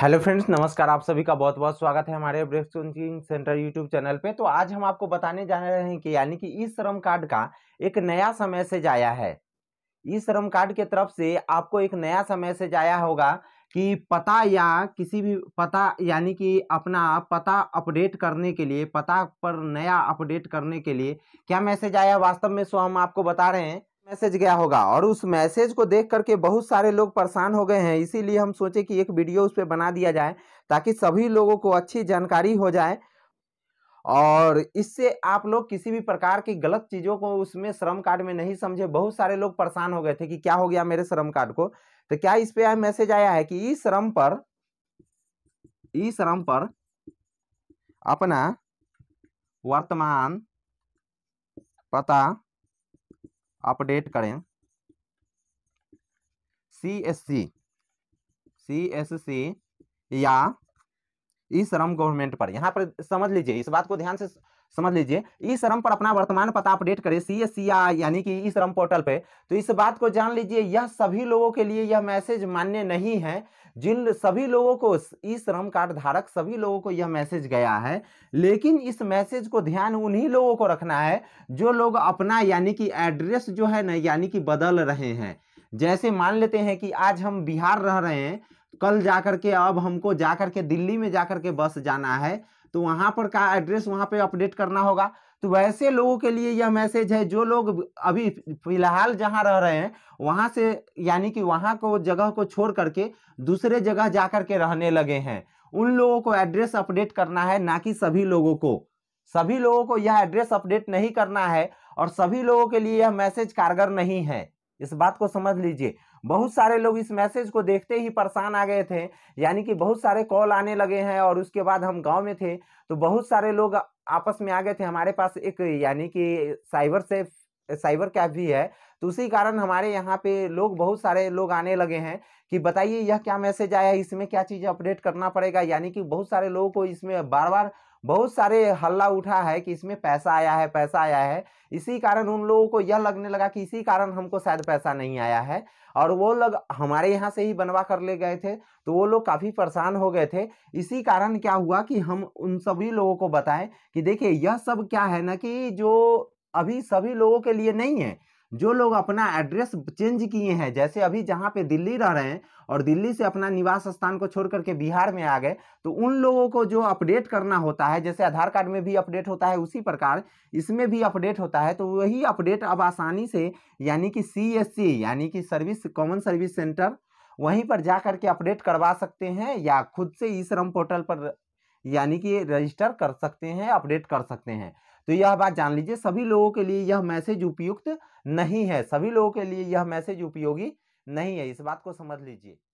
hello friends नमस्कार आप सभी का बहुत बहुत स्वागत है हमारे break coaching centre YouTube channel पे तो आज हम आपको बताने जा रहे हैं कि यानी कि ई श्रम कार्ड का एक नया समय से आया है ई श्रम कार्ड के तरफ से आपको एक नया समय से आया होगा कि पता या किसी भी पता यानी कि अपना पता अपडेट करने के लिए पता पर नया अपडेट करने के लिए क्या मैसेज आया वास्तव में सो हम आपको बता रहे हैं मैसेज गया होगा और उस मैसेज को देख करके बहुत सारे लोग परेशान हो गए हैं इसीलिए हम सोचे कि एक वीडियो उस पर बना दिया जाए ताकि सभी लोगों को अच्छी जानकारी हो जाए और इससे आप लोग किसी भी प्रकार की गलत चीज़ों को उसमें श्रम कार्ड में नहीं समझे बहुत सारे लोग परेशान हो गए थे कि क्या हो गया मेरे श्रम कार्ड को तो क्या इस पर मैसेज आया है कि इस श्रम पर इस श्रम पर अपना वर्तमान पता अपडेट करें C S C C S C या ई श्रम गवर्नमेंट पर यहाँ पर समझ लीजिए इस बात को ध्यान से समझ लीजिए ई श्रम पर अपना वर्तमान पता अपडेट करें सी एस सी आई यानी कि ई श्रम पोर्टल पे तो इस बात को जान लीजिए यह सभी लोगों के लिए यह मैसेज मान्य नहीं है जिन सभी लोगों को ई श्रम कार्ड धारक सभी लोगों को यह मैसेज गया है लेकिन इस मैसेज को ध्यान उन्हीं लोगों को रखना है जो लोग अपना यानी कि एड्रेस जो है ना यानी कि बदल रहे हैं जैसे मान लेते हैं कि आज हम बिहार रह रहे हैं कल जा के अब हमको जा के दिल्ली में जा के बस जाना है तो वहाँ पर का एड्रेस वहाँ पे अपडेट करना होगा तो वैसे लोगों के लिए यह मैसेज है जो लोग अभी फिलहाल जहाँ रह रहे हैं वहाँ से यानी कि वहाँ को जगह को छोड़ करके दूसरे जगह जा के रहने लगे हैं उन लोगों को एड्रेस अपडेट करना है ना कि सभी लोगों को सभी लोगों को यह एड्रेस अपडेट नहीं करना है और सभी लोगों के लिए यह मैसेज कारगर नहीं है इस बात को समझ लीजिए बहुत सारे लोग इस मैसेज को देखते ही परेशान आ गए थे यानी कि बहुत सारे कॉल आने लगे हैं और उसके बाद हम गांव में थे तो बहुत सारे लोग आपस में आ गए थे हमारे पास एक यानी कि साइबर सेफ साइबर कैफ भी है तो उसी कारण हमारे यहाँ पे लोग बहुत सारे लोग आने लगे हैं कि बताइए यह क्या मैसेज आया इसमें क्या चीज़ अपडेट करना पड़ेगा यानी कि बहुत सारे लोगों को इसमें बार बार बहुत सारे हल्ला उठा है कि इसमें पैसा आया है पैसा आया है इसी कारण उन लोगों को यह लगने लगा कि इसी कारण हमको शायद पैसा नहीं आया है और वो लोग हमारे यहाँ से ही बनवा कर ले गए थे तो वो लोग काफ़ी परेशान हो गए थे इसी कारण क्या हुआ कि हम उन सभी लोगों को बताएं कि देखिए यह सब क्या है ना कि जो अभी सभी लोगों के लिए नहीं है जो लोग अपना एड्रेस चेंज किए हैं जैसे अभी जहाँ पे दिल्ली रह रहे हैं और दिल्ली से अपना निवास स्थान को छोड़ करके बिहार में आ गए तो उन लोगों को जो अपडेट करना होता है जैसे आधार कार्ड में भी अपडेट होता है उसी प्रकार इसमें भी अपडेट होता है तो वही अपडेट अब आसानी से यानी कि सी यानी कि सर्विस कॉमन सर्विस सेंटर वहीं पर जा करके अपडेट करवा सकते हैं या खुद से ई श्रम पोर्टल पर यानी कि रजिस्टर कर सकते हैं अपडेट कर सकते हैं तो यह बात जान लीजिए सभी लोगों के लिए यह मैसेज उपयुक्त नहीं है सभी लोगों के लिए यह मैसेज उपयोगी नहीं है इस बात को समझ लीजिए